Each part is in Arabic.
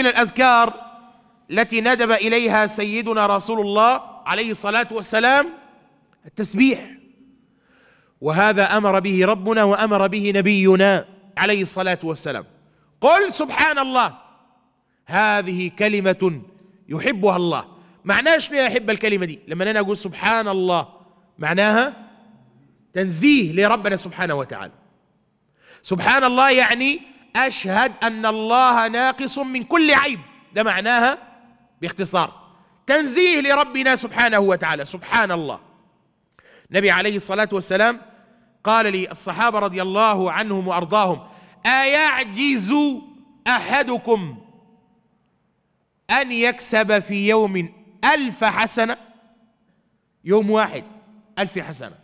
من الأذكار التي ندب إليها سيدنا رسول الله عليه الصلاة والسلام التسبيح وهذا أمر به ربنا وأمر به نبينا عليه الصلاة والسلام قل سبحان الله هذه كلمة يحبها الله معناها شنو يحب الكلمة دي لما أنا أقول سبحان الله معناها تنزيه لربنا سبحانه وتعالى سبحان الله يعني اشهد ان الله ناقص من كل عيب ده معناها باختصار تنزيه لربنا سبحانه وتعالى سبحان الله النبي عليه الصلاه والسلام قال لي الصحابه رضي الله عنهم وارضاهم ايعجز احدكم ان يكسب في يوم الف حسنه يوم واحد الف حسنه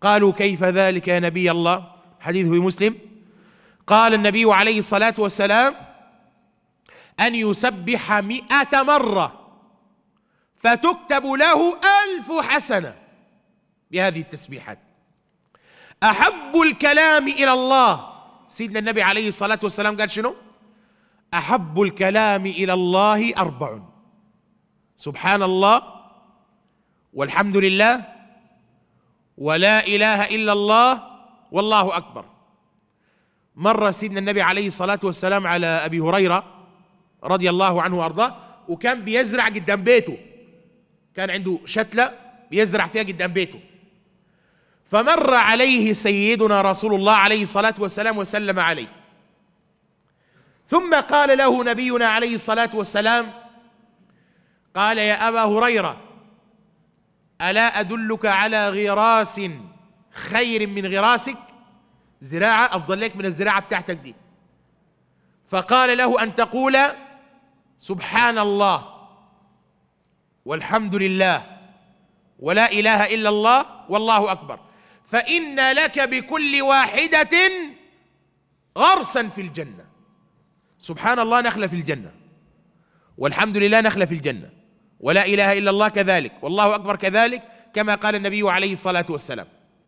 قالوا كيف ذلك يا نبي الله حديث في مسلم قال النبي عليه الصلاة والسلام أن يسبح مئة مرة فتكتب له ألف حسنة بهذه التسبيحات أحب الكلام إلى الله سيدنا النبي عليه الصلاة والسلام قال شنو أحب الكلام إلى الله أربع سبحان الله والحمد لله ولا إله إلا الله والله أكبر مر سيدنا النبي عليه الصلاة والسلام على أبي هريرة رضي الله عنه وأرضاه وكان بيزرع قدام بيته كان عنده شتلة بيزرع فيها قدام بيته فمر عليه سيدنا رسول الله عليه الصلاة والسلام وسلم عليه ثم قال له نبينا عليه الصلاة والسلام قال يا أبا هريرة ألا أدلك على غراس خير من غراسك زراعة أفضل لك من الزراعة بتاعتك دي فقال له أن تقول سبحان الله والحمد لله ولا إله إلا الله والله أكبر فإن لك بكل واحدة غرسا في الجنة سبحان الله نخلة في الجنة والحمد لله نخلة في الجنة ولا إله إلا الله كذلك والله أكبر كذلك كما قال النبي عليه الصلاة والسلام